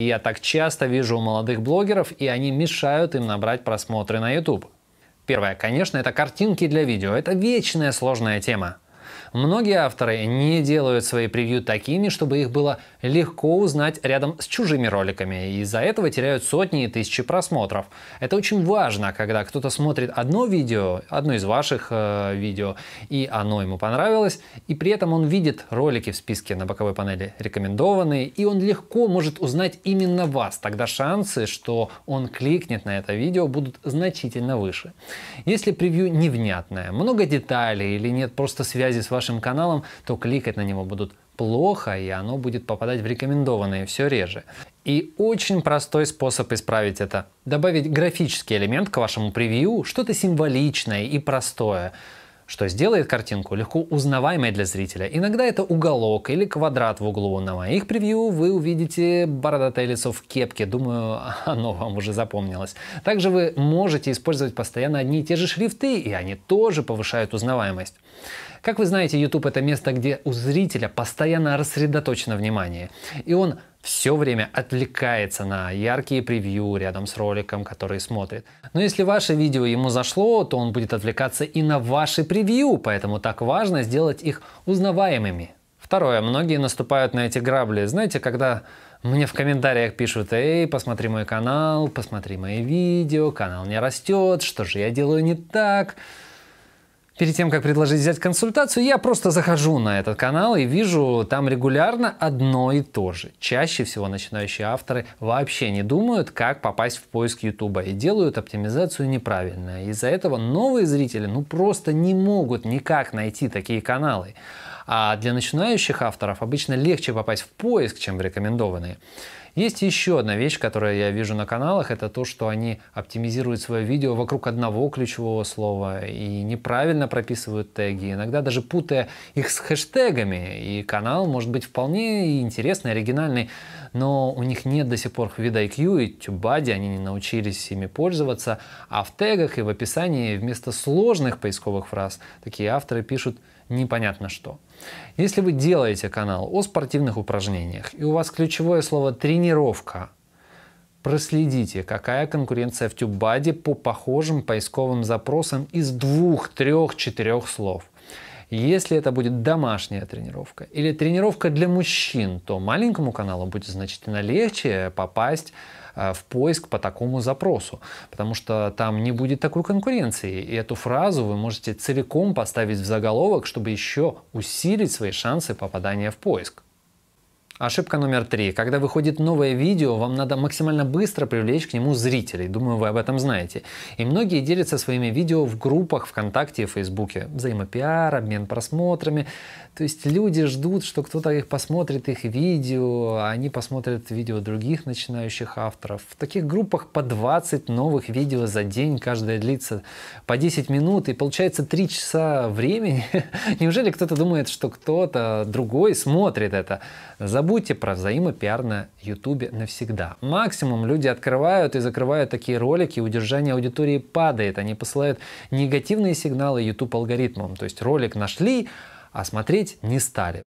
Я так часто вижу у молодых блогеров, и они мешают им набрать просмотры на YouTube. Первое, конечно, это картинки для видео. Это вечная сложная тема. Многие авторы не делают свои превью такими, чтобы их было легко узнать рядом с чужими роликами, и из-за этого теряют сотни и тысячи просмотров. Это очень важно, когда кто-то смотрит одно видео, одно из ваших э, видео, и оно ему понравилось, и при этом он видит ролики в списке на боковой панели рекомендованные, и он легко может узнать именно вас. Тогда шансы, что он кликнет на это видео, будут значительно выше. Если превью невнятное, много деталей или нет просто связи с вашим вашим каналом, то кликать на него будут плохо, и оно будет попадать в рекомендованные все реже. И очень простой способ исправить это – добавить графический элемент к вашему превью, что-то символичное и простое что сделает картинку легко узнаваемой для зрителя. Иногда это уголок или квадрат в углу. На моих превью вы увидите бородатое лицо в кепке. Думаю, оно вам уже запомнилось. Также вы можете использовать постоянно одни и те же шрифты, и они тоже повышают узнаваемость. Как вы знаете, YouTube это место, где у зрителя постоянно рассредоточено внимание. И он все время отвлекается на яркие превью рядом с роликом, который смотрит. Но если ваше видео ему зашло, то он будет отвлекаться и на ваши превью, поэтому так важно сделать их узнаваемыми. Второе. Многие наступают на эти грабли. Знаете, когда мне в комментариях пишут, эй, посмотри мой канал, посмотри мои видео, канал не растет, что же я делаю не так. Перед тем, как предложить взять консультацию, я просто захожу на этот канал и вижу там регулярно одно и то же. Чаще всего начинающие авторы вообще не думают, как попасть в поиск YouTube и делают оптимизацию неправильно. Из-за этого новые зрители ну просто не могут никак найти такие каналы. А для начинающих авторов обычно легче попасть в поиск, чем в рекомендованные. Есть еще одна вещь, которую я вижу на каналах, это то, что они оптимизируют свое видео вокруг одного ключевого слова и неправильно прописывают теги, иногда даже путая их с хэштегами. И канал может быть вполне интересный, оригинальный, но у них нет до сих пор вида IQ и тюбади, они не научились ими пользоваться, а в тегах и в описании вместо сложных поисковых фраз такие авторы пишут – непонятно что. Если вы делаете канал о спортивных упражнениях, и у вас ключевое слово «тренировка», проследите, какая конкуренция в Тюбаде по похожим поисковым запросам из двух, трех, четырех слов. Если это будет домашняя тренировка или тренировка для мужчин, то маленькому каналу будет значительно легче попасть э, в поиск по такому запросу, потому что там не будет такой конкуренции. И эту фразу вы можете целиком поставить в заголовок, чтобы еще усилить свои шансы попадания в поиск. Ошибка номер три. Когда выходит новое видео, вам надо максимально быстро привлечь к нему зрителей. Думаю, вы об этом знаете. И многие делятся своими видео в группах ВКонтакте и Фейсбуке. Взаимопиар, обмен просмотрами. То есть люди ждут, что кто-то их посмотрит, их видео, а они посмотрят видео других начинающих авторов. В таких группах по 20 новых видео за день, каждое длится по 10 минут, и получается 3 часа времени. Неужели кто-то думает, что кто-то другой смотрит это? забудьте про взаимопиар на Ютубе навсегда. Максимум люди открывают и закрывают такие ролики, удержание аудитории падает, они посылают негативные сигналы YouTube алгоритмам. То есть ролик нашли, а смотреть не стали.